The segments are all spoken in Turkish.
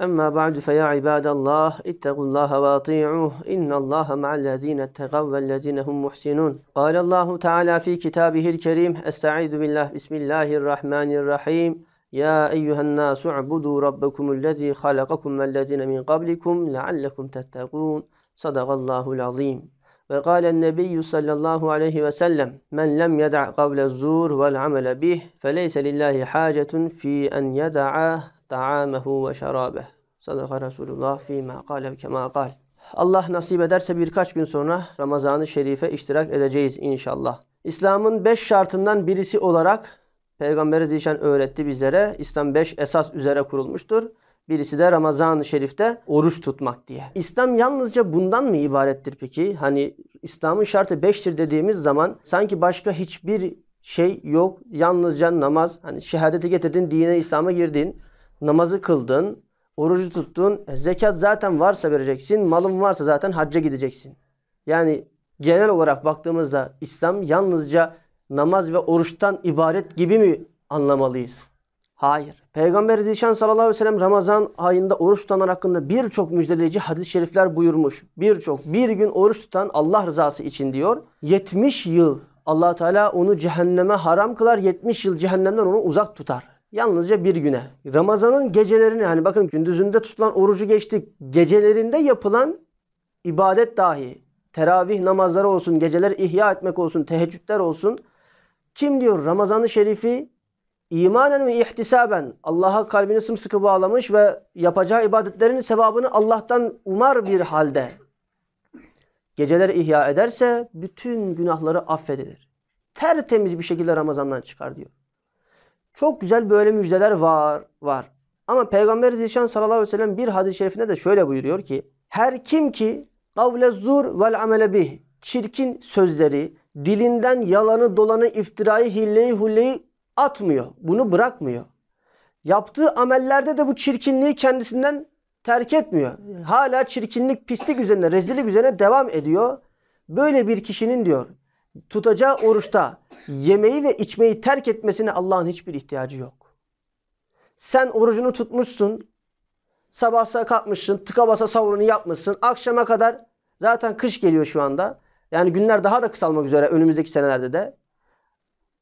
أما بعد فيا عباد الله اتقوا الله واطيعوه إن الله مع الذين اتقوا والذين هم محسنون قال الله تعالى في كتابه الكريم أستعيذ بالله بسم الله الرحمن الرحيم يا أيها الناس اعبدوا ربكم الذي خلقكم والذين من قبلكم لعلكم تتقون صدق الله العظيم وقال النبي صلى الله عليه وسلم من لم يدع قول الزور والعمل به فليس لله حاجة في أن يدعه ta'amehu ve şarabeh. Sadaka Resulullah fîmâ kâlev kemâ kâl. Allah nasip ederse birkaç gün sonra Ramazan-ı Şerif'e iştirak edeceğiz inşallah. İslam'ın beş şartından birisi olarak Peygamberi Zişan öğretti bizlere. İslam beş esas üzere kurulmuştur. Birisi de Ramazan-ı Şerif'te oruç tutmak diye. İslam yalnızca bundan mı ibarettir peki? Hani İslam'ın şartı beştir dediğimiz zaman sanki başka hiçbir şey yok. Yalnızca namaz. Hani şehadeti getirdin, dine İslam'a girdin namazı kıldın, orucu tuttun, e, zekat zaten varsa vereceksin, malın varsa zaten hacca gideceksin. Yani genel olarak baktığımızda İslam yalnızca namaz ve oruçtan ibaret gibi mi anlamalıyız? Hayır. Peygamber Zişan sallallahu aleyhi ve sellem Ramazan ayında oruç tutanlar hakkında birçok müjdeleyici hadis-i şerifler buyurmuş. Birçok bir gün oruç tutan Allah rızası için diyor. 70 yıl allah Teala onu cehenneme haram kılar, 70 yıl cehennemden onu uzak tutar yalnızca bir güne. Ramazan'ın gecelerini hani bakın gündüzünde tutulan orucu geçtik. Gecelerinde yapılan ibadet dahi teravih namazları olsun, geceler ihya etmek olsun, teheccüdler olsun. Kim diyor Ramazan-ı Şerif'i imanen ve ihtisaben Allah'a kalbini sımsıkı bağlamış ve yapacağı ibadetlerin sevabını Allah'tan umar bir halde geceler ihya ederse bütün günahları affedilir. Tertemiz bir şekilde Ramazan'dan çıkar diyor. Çok güzel böyle müjdeler var. var. Ama Peygamber Zişan sallallahu aleyhi ve sellem bir hadis-i şerifinde de şöyle buyuruyor ki her kim ki kavle zur vel amele bih çirkin sözleri dilinden yalanı dolanı iftirayı hilleyi hulleyi atmıyor. Bunu bırakmıyor. Yaptığı amellerde de bu çirkinliği kendisinden terk etmiyor. Hala çirkinlik, pislik üzerine, rezillik üzerine devam ediyor. Böyle bir kişinin diyor tutacağı oruçta yemeği ve içmeyi terk etmesine Allah'ın hiçbir ihtiyacı yok. Sen orucunu tutmuşsun. Sabahsa kalkmışsın. Tıka basa savurunu yapmışsın. Akşama kadar zaten kış geliyor şu anda. Yani günler daha da kısalmak üzere önümüzdeki senelerde de.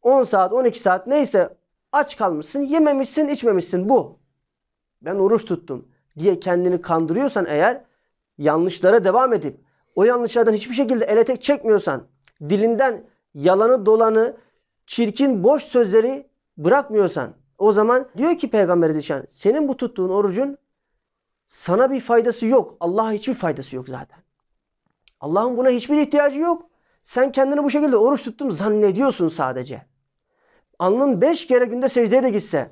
10 saat 12 saat neyse aç kalmışsın. Yememişsin içmemişsin bu. Ben oruç tuttum diye kendini kandırıyorsan eğer yanlışlara devam edip o yanlışlardan hiçbir şekilde ele tek çekmiyorsan dilinden yalanı dolanı, çirkin boş sözleri bırakmıyorsan o zaman diyor ki Peygamber Aleyhisselam senin bu tuttuğun orucun sana bir faydası yok. Allah'a hiçbir faydası yok zaten. Allah'ın buna hiçbir ihtiyacı yok. Sen kendini bu şekilde oruç tuttum zannediyorsun sadece. Alnın beş kere günde secdeye de gitse,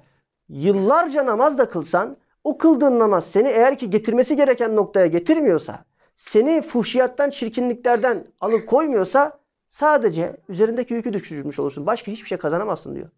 yıllarca namaz da kılsan, o kıldığın namaz seni eğer ki getirmesi gereken noktaya getirmiyorsa, seni fuhşiyattan, çirkinliklerden alıkoymuyorsa Sadece üzerindeki yükü düşürmüş olursun. Başka hiçbir şey kazanamazsın diyor.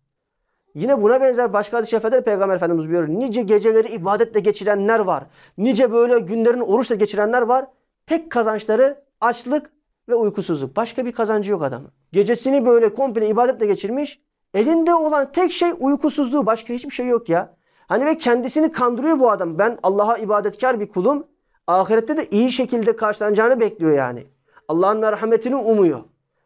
Yine buna benzer başka hadis-i şeriflerde Peygamber Efendimiz buyuruyor: Nice geceleri ibadetle geçirenler var. Nice böyle günlerin oruçla geçirenler var. Tek kazançları açlık ve uykusuzluk. Başka bir kazancı yok adamın. Gecesini böyle komple ibadetle geçirmiş. Elinde olan tek şey uykusuzluğu. Başka hiçbir şey yok ya. Hani ve kendisini kandırıyor bu adam. Ben Allah'a ibadetkar bir kulum. Ahirette de iyi şekilde karşılanacağını bekliyor yani. Allah'ın merhametini umuyor.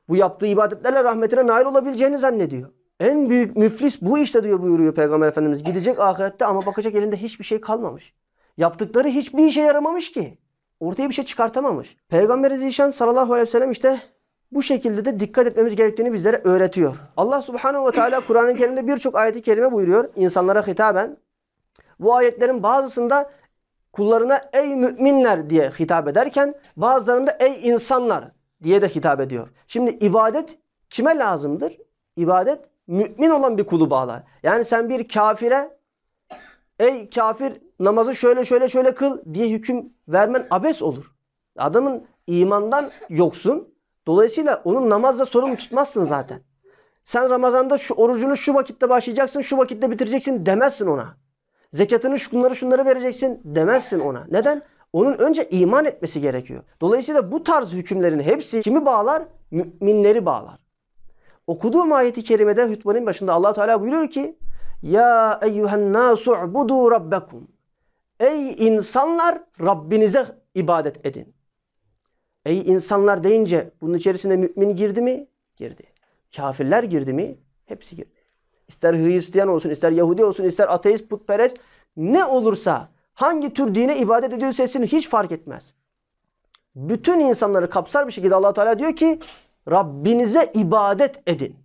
Bu yaptığı ibadetlerle rahmetine nail olabileceğini zannediyor. En büyük müflis bu işte diyor buyuruyor Peygamber Efendimiz. Gidecek ahirette ama bakacak elinde hiçbir şey kalmamış. Yaptıkları hiçbir işe yaramamış ki. Ortaya bir şey çıkartamamış. Peygamberi Zişan sallallahu aleyhi ve sellem işte bu şekilde de dikkat etmemiz gerektiğini bizlere öğretiyor. Allah subhanahu ve teala Kur'an-ı Kerim'de birçok ayeti kelime buyuruyor insanlara hitaben. Bu ayetlerin bazısında kullarına ey müminler diye hitap ederken bazılarında ey insanlar diye de hitap ediyor. Şimdi ibadet kime lazımdır? İbadet mümin olan bir kulu bağlar. Yani sen bir kafire ey kafir namazı şöyle şöyle şöyle kıl diye hüküm vermen abes olur. Adamın imandan yoksun. Dolayısıyla onun namazla sorumlu tutmazsın zaten. Sen Ramazan'da şu orucunu şu vakitte başlayacaksın, şu vakitte bitireceksin demezsin ona. Zekatını şunları şunları vereceksin demezsin ona. Neden? Onun önce iman etmesi gerekiyor. Dolayısıyla bu tarz hükümlerin hepsi kimi bağlar? Müminleri bağlar. Okuduğum ayeti kerimede hutbenin başında allah Teala buyuruyor ki Ya eyyühen nasu budu rabbekum Ey insanlar Rabbinize ibadet edin. Ey insanlar deyince bunun içerisine mümin girdi mi? Girdi. Kafirler girdi mi? Hepsi girdi. İster Hristiyan olsun, ister Yahudi olsun, ister ateist, putperest ne olursa hangi tür dine ibadet ediyor sesini hiç fark etmez. Bütün insanları kapsar bir şekilde allah Teala diyor ki Rabbinize ibadet edin.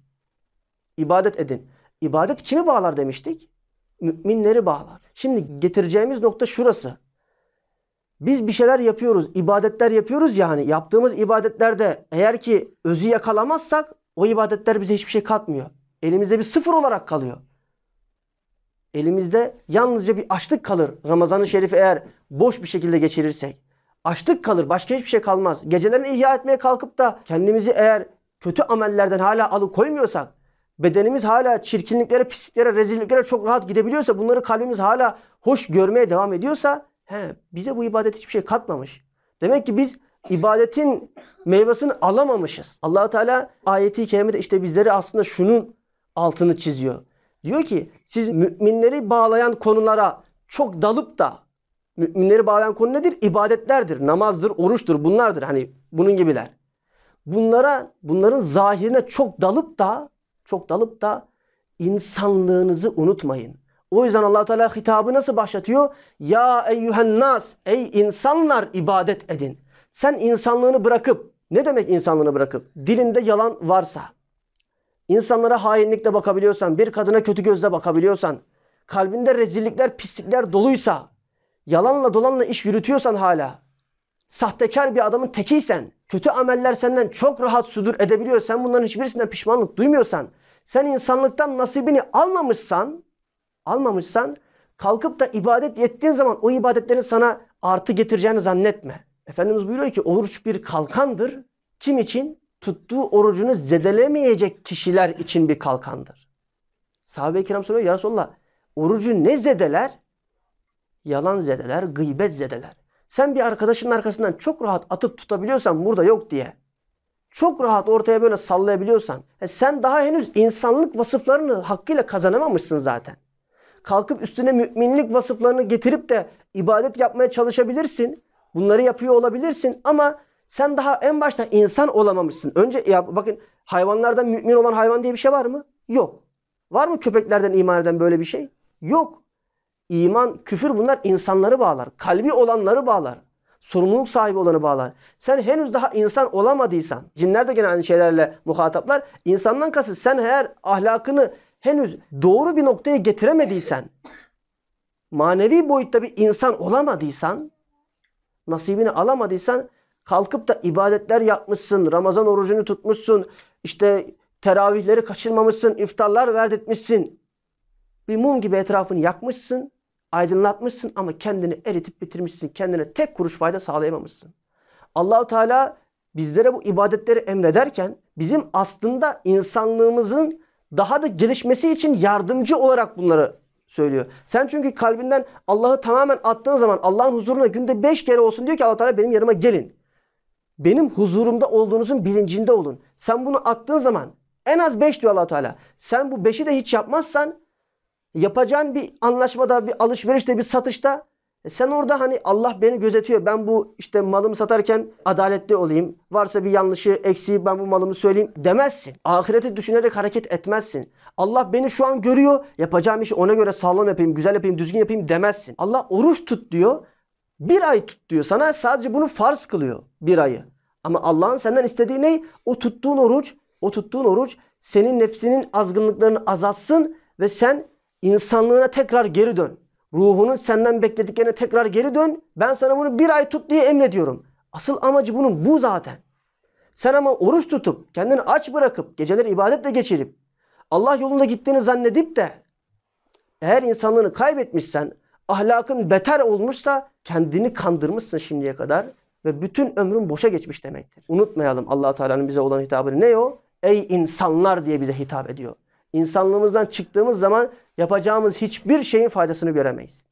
İbadet edin. İbadet kimi bağlar demiştik? Müminleri bağlar. Şimdi getireceğimiz nokta şurası. Biz bir şeyler yapıyoruz, ibadetler yapıyoruz ya hani, yaptığımız ibadetlerde eğer ki özü yakalamazsak o ibadetler bize hiçbir şey katmıyor. Elimizde bir sıfır olarak kalıyor elimizde yalnızca bir açlık kalır. Ramazan-ı Şerif eğer boş bir şekilde geçirirsek. Açlık kalır. Başka hiçbir şey kalmaz. Gecelerini ihya etmeye kalkıp da kendimizi eğer kötü amellerden hala alıkoymuyorsak, bedenimiz hala çirkinliklere, pisliklere, rezilliklere çok rahat gidebiliyorsa, bunları kalbimiz hala hoş görmeye devam ediyorsa, he, bize bu ibadet hiçbir şey katmamış. Demek ki biz ibadetin meyvesini alamamışız. Allahu Teala ayeti kerimede işte bizleri aslında şunun altını çiziyor. Diyor ki siz müminleri bağlayan konulara çok dalıp da müminleri bağlayan konu nedir? İbadetlerdir, namazdır, oruçtur, bunlardır. Hani bunun gibiler. Bunlara, bunların zahirine çok dalıp da çok dalıp da insanlığınızı unutmayın. O yüzden Allah Teala hitabı nasıl başlatıyor? Ya eyyühen nas, ey insanlar ibadet edin. Sen insanlığını bırakıp, ne demek insanlığını bırakıp? Dilinde yalan varsa, İnsanlara hainlikle bakabiliyorsan, bir kadına kötü gözle bakabiliyorsan, kalbinde rezillikler, pislikler doluysa, yalanla dolanla iş yürütüyorsan hala, sahtekar bir adamın tekiysen, kötü ameller senden çok rahat sudur edebiliyor, sen bunların hiçbirisinden pişmanlık duymuyorsan, sen insanlıktan nasibini almamışsan, almamışsan kalkıp da ibadet ettiğin zaman o ibadetlerin sana artı getireceğini zannetme. Efendimiz buyuruyor ki oruç bir kalkandır. Kim için? tuttuğu orucunu zedelemeyecek kişiler için bir kalkandır. Sahabe-i kiram soruyor ya Resulallah orucu ne zedeler? Yalan zedeler, gıybet zedeler. Sen bir arkadaşın arkasından çok rahat atıp tutabiliyorsan burada yok diye. Çok rahat ortaya böyle sallayabiliyorsan. E sen daha henüz insanlık vasıflarını hakkıyla kazanamamışsın zaten. Kalkıp üstüne müminlik vasıflarını getirip de ibadet yapmaya çalışabilirsin. Bunları yapıyor olabilirsin ama sen daha en başta insan olamamışsın. Önce ya bakın hayvanlardan mümin olan hayvan diye bir şey var mı? Yok. Var mı köpeklerden iman eden böyle bir şey? Yok. İman, küfür bunlar insanları bağlar. Kalbi olanları bağlar. Sorumluluk sahibi olanı bağlar. Sen henüz daha insan olamadıysan, cinler de gene aynı şeylerle muhataplar. İnsandan kasıt sen eğer ahlakını henüz doğru bir noktaya getiremediysen, manevi boyutta bir insan olamadıysan, nasibini alamadıysan kalkıp da ibadetler yapmışsın, Ramazan orucunu tutmuşsun, işte teravihleri kaçırmamışsın, iftarlar verdetmişsin. Bir mum gibi etrafını yakmışsın, aydınlatmışsın ama kendini eritip bitirmişsin. Kendine tek kuruş fayda sağlayamamışsın. Allahu Teala bizlere bu ibadetleri emrederken bizim aslında insanlığımızın daha da gelişmesi için yardımcı olarak bunları söylüyor. Sen çünkü kalbinden Allah'ı tamamen attığın zaman Allah'ın huzuruna günde beş kere olsun diyor ki Allah Teala benim yanıma gelin benim huzurumda olduğunuzun bilincinde olun. Sen bunu attığın zaman en az 5 diyor allah Teala. Sen bu 5'i de hiç yapmazsan yapacağın bir anlaşmada, bir alışverişte, bir satışta e, sen orada hani Allah beni gözetiyor. Ben bu işte malımı satarken adaletli olayım. Varsa bir yanlışı, eksiği ben bu malımı söyleyeyim demezsin. Ahireti düşünerek hareket etmezsin. Allah beni şu an görüyor. Yapacağım işi ona göre sağlam yapayım, güzel yapayım, düzgün yapayım demezsin. Allah oruç tut diyor. Bir ay tut diyor sana sadece bunu farz kılıyor bir ayı. Ama Allah'ın senden istediği ne? O tuttuğun oruç, o tuttuğun oruç senin nefsinin azgınlıklarını azatsın ve sen insanlığına tekrar geri dön. Ruhunun senden beklediklerine tekrar geri dön. Ben sana bunu bir ay tut diye emrediyorum. Asıl amacı bunun bu zaten. Sen ama oruç tutup kendini aç bırakıp geceleri ibadetle geçirip Allah yolunda gittiğini zannedip de eğer insanlığını kaybetmişsen, ahlakın beter olmuşsa kendini kandırmışsın şimdiye kadar ve bütün ömrün boşa geçmiş demektir. Unutmayalım Allah Teala'nın bize olan hitabı ne o? Ey insanlar diye bize hitap ediyor. İnsanlığımızdan çıktığımız zaman yapacağımız hiçbir şeyin faydasını göremeyiz.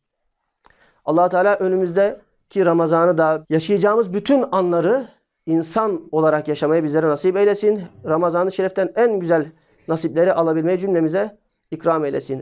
Allah Teala önümüzdeki Ramazan'ı da yaşayacağımız bütün anları insan olarak yaşamayı bizlere nasip eylesin. Ramazan-ı Şerif'ten en güzel nasipleri alabilmeyi cümlemize ikram eylesin.